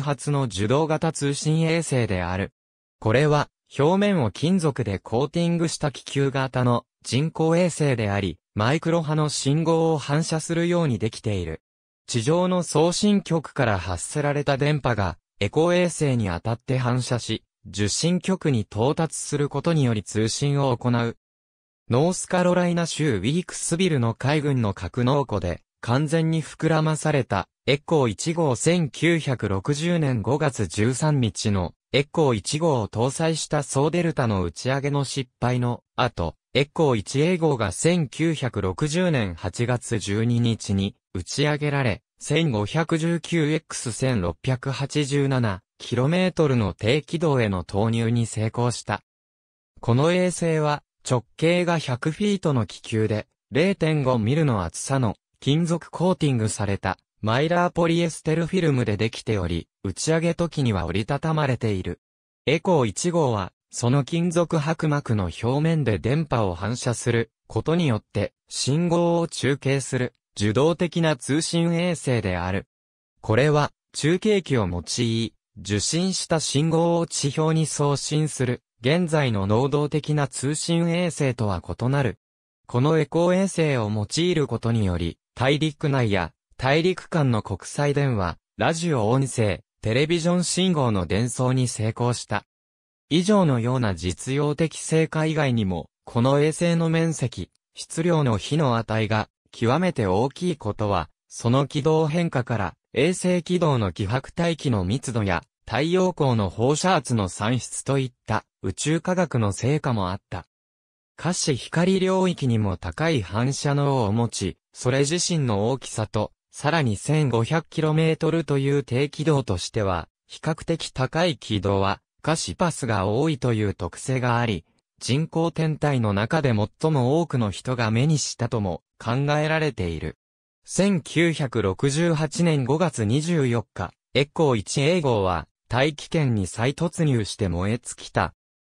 初の受動型通信衛星である。これは、表面を金属でコーティングした気球型の人工衛星であり、マイクロ波の信号を反射するようにできている。地上の送信局から発せられた電波が、エコ衛星に当たって反射し、受信局に到達することにより通信を行う。ノースカロライナ州ウィークスビルの海軍の格納庫で、完全に膨らまされた、エコー1号1960年5月13日の、エコー1号を搭載した総デルタの打ち上げの失敗の後、エコー 1A 号が1960年8月12日に打ち上げられ、1519X1687km の低軌道への投入に成功した。この衛星は直径が100フィートの気球で0.5ミルの厚さの金属コーティングされた、マイラーポリエステルフィルムでできており、打ち上げ時には折りたたまれている。エコー1号は、その金属薄膜の表面で電波を反射することによって信号を中継する受動的な通信衛星である。これは中継機を用い、受信した信号を地表に送信する現在の能動的な通信衛星とは異なる。このエコー衛星を用いることにより、大陸内や大陸間の国際電話、ラジオ音声、テレビジョン信号の伝送に成功した。以上のような実用的成果以外にも、この衛星の面積、質量の比の値が極めて大きいことは、その軌道変化から衛星軌道の気迫大気の密度や太陽光の放射圧の算出といった宇宙科学の成果もあった。可視光領域にも高い反射能を持ち、それ自身の大きさと、さらに 1500km という低軌道としては、比較的高い軌道は、可視パスが多いという特性があり、人工天体の中で最も多くの人が目にしたとも考えられている。1968年5月24日、エコー 1A 号は大気圏に再突入して燃え尽きた。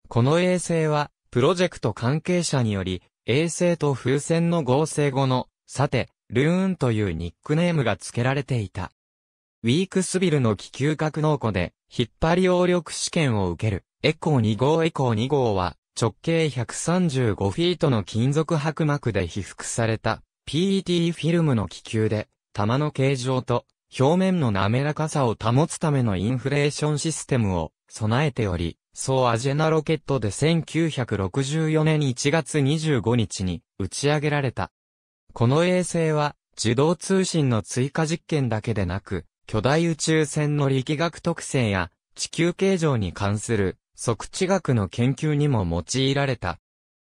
この衛星はプロジェクト関係者により、衛星と風船の合成後の、さて、ルーンというニックネームが付けられていた。ウィークスビルの気球格納庫で、引っ張り応力試験を受ける、エコー2号エコー2号は、直径135フィートの金属薄膜で被覆された、PET フィルムの気球で、玉の形状と、表面の滑らかさを保つためのインフレーションシステムを備えており、総アジェナロケットで1964年1月25日に打ち上げられた。この衛星は、自動通信の追加実験だけでなく、巨大宇宙船の力学特性や地球形状に関する測地学の研究にも用いられた。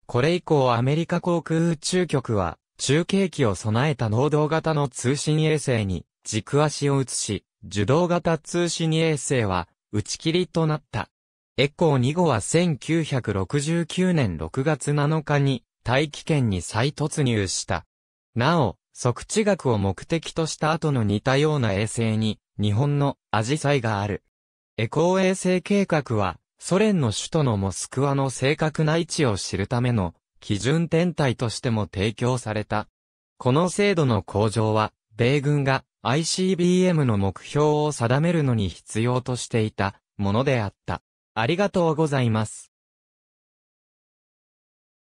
これ以降アメリカ航空宇宙局は中継機を備えた能動型の通信衛星に軸足を移し、受動型通信衛星は打ち切りとなった。エコー2号は1969年6月7日に大気圏に再突入した。なお、測地学を目的とした後の似たような衛星に日本のアジサイがある。エコー衛星計画はソ連の首都のモスクワの正確な位置を知るための基準天体としても提供された。この精度の向上は米軍が ICBM の目標を定めるのに必要としていたものであった。ありがとうございます。